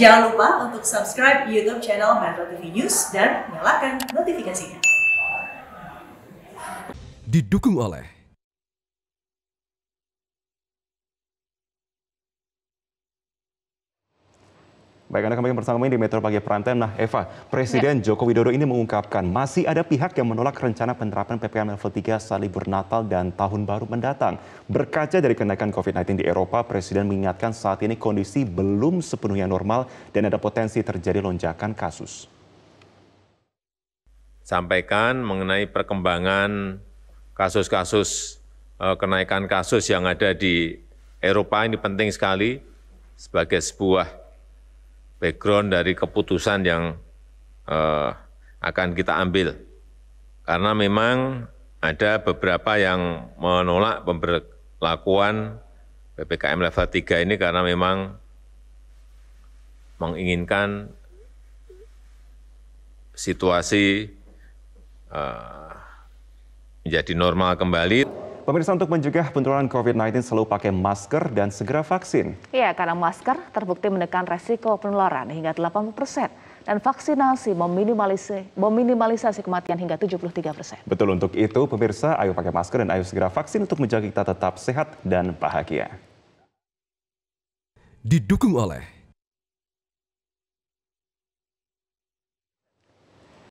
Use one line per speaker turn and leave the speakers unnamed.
Jangan lupa untuk subscribe YouTube channel Metro TV News dan nyalakan notifikasinya. Didukung oleh
Baik, Anda kembali bersama kami di Metro Pagi Prime Nah, Eva, Presiden ya. Joko Widodo ini mengungkapkan masih ada pihak yang menolak rencana penerapan PPKM level 3 saat libur Natal dan Tahun Baru mendatang. Berkaca dari kenaikan COVID-19 di Eropa, Presiden mengingatkan saat ini kondisi belum sepenuhnya normal dan ada potensi terjadi lonjakan kasus.
Sampaikan mengenai perkembangan kasus-kasus, eh, kenaikan kasus yang ada di Eropa ini penting sekali sebagai sebuah background dari keputusan yang eh, akan kita ambil. Karena memang ada beberapa yang menolak pemberlakuan PPKM level 3 ini karena memang menginginkan situasi eh, menjadi normal kembali.
Pemirsa untuk mencegah penularan COVID-19 selalu pakai masker dan segera vaksin.
Iya, karena masker terbukti menekan resiko penularan hingga 80 persen dan vaksinasi meminimalisasi, meminimalisasi kematian hingga 73 persen.
Betul, untuk itu pemirsa ayo pakai masker dan ayo segera vaksin untuk menjaga kita tetap sehat dan bahagia. Didukung oleh